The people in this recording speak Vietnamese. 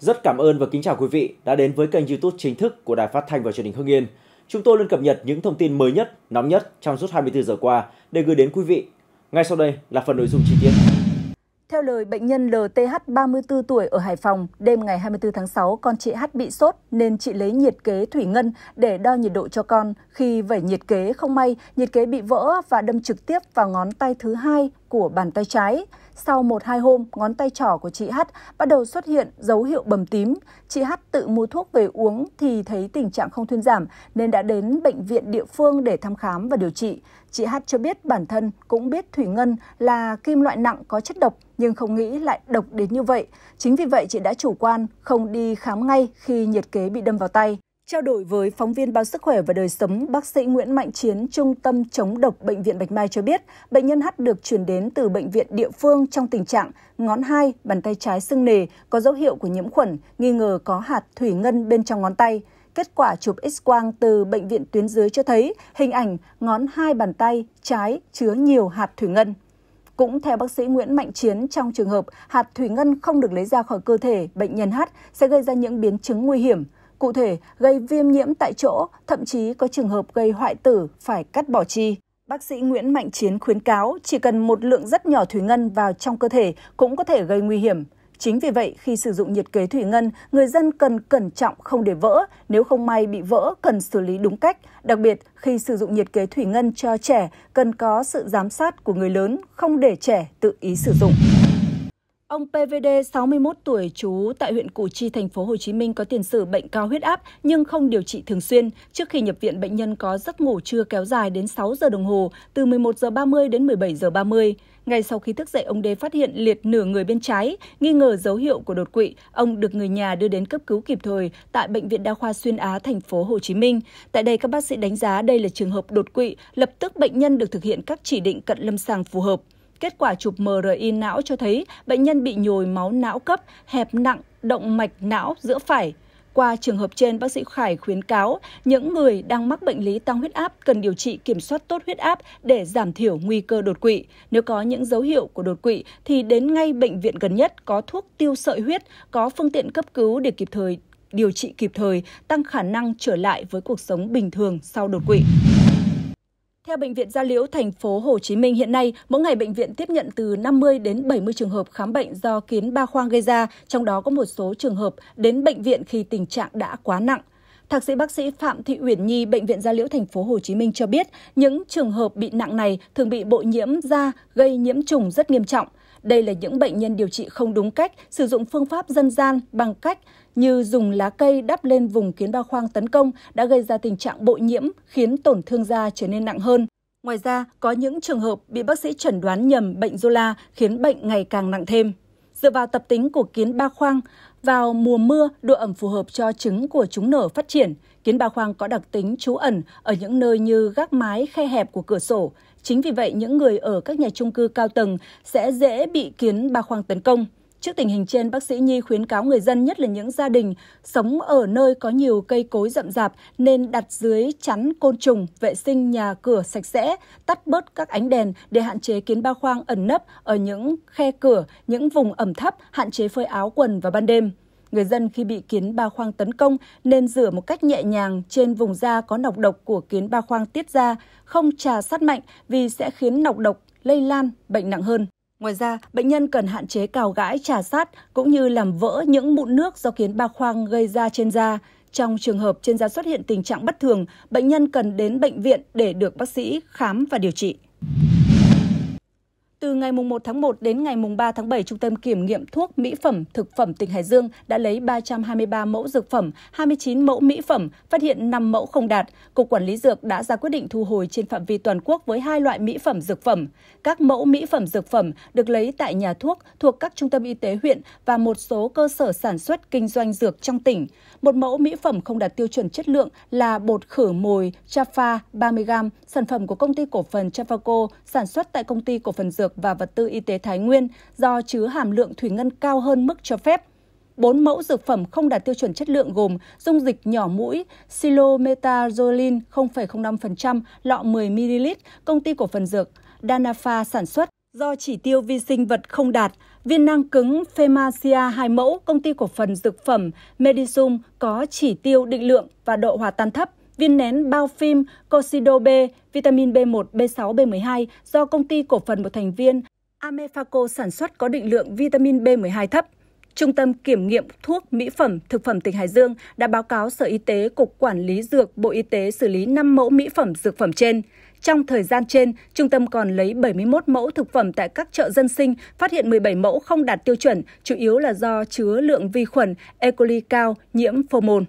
Rất cảm ơn và kính chào quý vị đã đến với kênh YouTube chính thức của Đài Phát thanh và Truyền hình Hưng Yên. Chúng tôi luôn cập nhật những thông tin mới nhất, nóng nhất trong suốt 24 giờ qua để gửi đến quý vị. Ngay sau đây là phần nội dung chi tiết. Theo lời bệnh nhân LTH 34 tuổi ở Hải Phòng, đêm ngày 24 tháng 6 con chị H bị sốt nên chị lấy nhiệt kế thủy ngân để đo nhiệt độ cho con. Khi vẩy nhiệt kế không may, nhiệt kế bị vỡ và đâm trực tiếp vào ngón tay thứ hai của bàn tay trái. Sau một hai hôm, ngón tay trỏ của chị H bắt đầu xuất hiện dấu hiệu bầm tím. Chị H tự mua thuốc về uống thì thấy tình trạng không thuyên giảm nên đã đến bệnh viện địa phương để thăm khám và điều trị. Chị H cho biết bản thân cũng biết thủy ngân là kim loại nặng có chất độc nhưng không nghĩ lại độc đến như vậy. Chính vì vậy chị đã chủ quan, không đi khám ngay khi nhiệt kế bị đâm vào tay. Trao đổi với phóng viên báo Sức khỏe và đời sống, bác sĩ Nguyễn Mạnh Chiến, Trung tâm chống độc bệnh viện Bạch Mai cho biết, bệnh nhân H được chuyển đến từ bệnh viện địa phương trong tình trạng ngón hai, bàn tay trái sưng nề, có dấu hiệu của nhiễm khuẩn, nghi ngờ có hạt thủy ngân bên trong ngón tay. Kết quả chụp x-quang từ bệnh viện tuyến dưới cho thấy hình ảnh ngón hai bàn tay trái chứa nhiều hạt thủy ngân. Cũng theo bác sĩ Nguyễn Mạnh Chiến, trong trường hợp hạt thủy ngân không được lấy ra khỏi cơ thể, bệnh nhân H sẽ gây ra những biến chứng nguy hiểm – cụ thể gây viêm nhiễm tại chỗ, thậm chí có trường hợp gây hoại tử phải cắt bỏ chi. Bác sĩ Nguyễn Mạnh Chiến khuyến cáo chỉ cần một lượng rất nhỏ thủy ngân vào trong cơ thể cũng có thể gây nguy hiểm. Chính vì vậy, khi sử dụng nhiệt kế thủy ngân, người dân cần cẩn trọng không để vỡ, nếu không may bị vỡ cần xử lý đúng cách. Đặc biệt, khi sử dụng nhiệt kế thủy ngân cho trẻ, cần có sự giám sát của người lớn, không để trẻ tự ý sử dụng. Ông PVD 61 tuổi trú tại huyện Củ Chi thành phố Hồ Chí Minh có tiền sử bệnh cao huyết áp nhưng không điều trị thường xuyên. Trước khi nhập viện bệnh nhân có giấc ngủ trưa kéo dài đến 6 giờ đồng hồ, từ 11 giờ 30 đến 17 giờ 30. Ngay sau khi thức dậy ông Đê phát hiện liệt nửa người bên trái, nghi ngờ dấu hiệu của đột quỵ, ông được người nhà đưa đến cấp cứu kịp thời tại bệnh viện đa khoa Xuyên Á thành phố Hồ Chí Minh. Tại đây các bác sĩ đánh giá đây là trường hợp đột quỵ, lập tức bệnh nhân được thực hiện các chỉ định cận lâm sàng phù hợp. Kết quả chụp MRI não cho thấy bệnh nhân bị nhồi máu não cấp, hẹp nặng, động mạch não giữa phải. Qua trường hợp trên, bác sĩ Khải khuyến cáo những người đang mắc bệnh lý tăng huyết áp cần điều trị kiểm soát tốt huyết áp để giảm thiểu nguy cơ đột quỵ. Nếu có những dấu hiệu của đột quỵ thì đến ngay bệnh viện gần nhất có thuốc tiêu sợi huyết, có phương tiện cấp cứu để kịp thời điều trị kịp thời, tăng khả năng trở lại với cuộc sống bình thường sau đột quỵ. Theo bệnh viện Gia Liễu thành phố Hồ Chí Minh hiện nay, mỗi ngày bệnh viện tiếp nhận từ 50 đến 70 trường hợp khám bệnh do kiến ba khoang gây ra, trong đó có một số trường hợp đến bệnh viện khi tình trạng đã quá nặng. Thạc sĩ bác sĩ Phạm Thị Uyển Nhi, Bệnh viện Gia Liễu Thành phố Hồ Chí Minh cho biết, những trường hợp bị nặng này thường bị bội nhiễm da gây nhiễm trùng rất nghiêm trọng. Đây là những bệnh nhân điều trị không đúng cách, sử dụng phương pháp dân gian bằng cách như dùng lá cây đắp lên vùng kiến bao khoang tấn công đã gây ra tình trạng bội nhiễm khiến tổn thương da trở nên nặng hơn. Ngoài ra, có những trường hợp bị bác sĩ chẩn đoán nhầm bệnh Zola khiến bệnh ngày càng nặng thêm. Dựa vào tập tính của kiến ba khoang, vào mùa mưa, độ ẩm phù hợp cho trứng của chúng nở phát triển. Kiến ba khoang có đặc tính trú ẩn ở những nơi như gác mái, khe hẹp của cửa sổ. Chính vì vậy, những người ở các nhà trung cư cao tầng sẽ dễ bị kiến ba khoang tấn công. Trước tình hình trên, bác sĩ Nhi khuyến cáo người dân, nhất là những gia đình sống ở nơi có nhiều cây cối rậm rạp nên đặt dưới chắn côn trùng, vệ sinh nhà cửa sạch sẽ, tắt bớt các ánh đèn để hạn chế kiến ba khoang ẩn nấp ở những khe cửa, những vùng ẩm thấp, hạn chế phơi áo quần vào ban đêm. Người dân khi bị kiến ba khoang tấn công nên rửa một cách nhẹ nhàng trên vùng da có nọc độc của kiến ba khoang tiết ra, không trà sát mạnh vì sẽ khiến nọc độc lây lan, bệnh nặng hơn. Ngoài ra, bệnh nhân cần hạn chế cào gãi trà sát cũng như làm vỡ những mụn nước do kiến ba khoang gây ra trên da. Trong trường hợp trên da xuất hiện tình trạng bất thường, bệnh nhân cần đến bệnh viện để được bác sĩ khám và điều trị. Từ ngày 1 tháng 1 đến ngày 3 tháng 7, Trung tâm Kiểm nghiệm Thuốc, Mỹ phẩm, Thực phẩm tỉnh Hải Dương đã lấy 323 mẫu dược phẩm, 29 mẫu mỹ phẩm, phát hiện 5 mẫu không đạt. Cục Quản lý Dược đã ra quyết định thu hồi trên phạm vi toàn quốc với hai loại mỹ phẩm dược phẩm. Các mẫu mỹ phẩm dược phẩm được lấy tại nhà thuốc thuộc các trung tâm y tế huyện và một số cơ sở sản xuất kinh doanh dược trong tỉnh. Một mẫu mỹ phẩm không đạt tiêu chuẩn chất lượng là bột khử mồi Chafa 30g, sản phẩm của công ty cổ phần Chafaco sản xuất tại công ty cổ phần dược và vật tư y tế Thái Nguyên do chứa hàm lượng thủy ngân cao hơn mức cho phép. Bốn mẫu dược phẩm không đạt tiêu chuẩn chất lượng gồm dung dịch nhỏ mũi Silometazoline 0,05% lọ 10ml, công ty cổ phần dược Danafa sản xuất do chỉ tiêu vi sinh vật không đạt, viên năng cứng Femacia 2 mẫu, công ty cổ phần dược phẩm Medisum có chỉ tiêu định lượng và độ hòa tan thấp viên nén bao phim Cosido B, vitamin B1, B6, B12 do công ty cổ phần một thành viên Amefaco sản xuất có định lượng vitamin B12 thấp. Trung tâm Kiểm nghiệm Thuốc, Mỹ phẩm, Thực phẩm tỉnh Hải Dương đã báo cáo Sở Y tế, Cục Quản lý Dược, Bộ Y tế xử lý 5 mẫu mỹ phẩm dược phẩm trên. Trong thời gian trên, trung tâm còn lấy 71 mẫu thực phẩm tại các chợ dân sinh, phát hiện 17 mẫu không đạt tiêu chuẩn, chủ yếu là do chứa lượng vi khuẩn E. coli cao, nhiễm phô môn.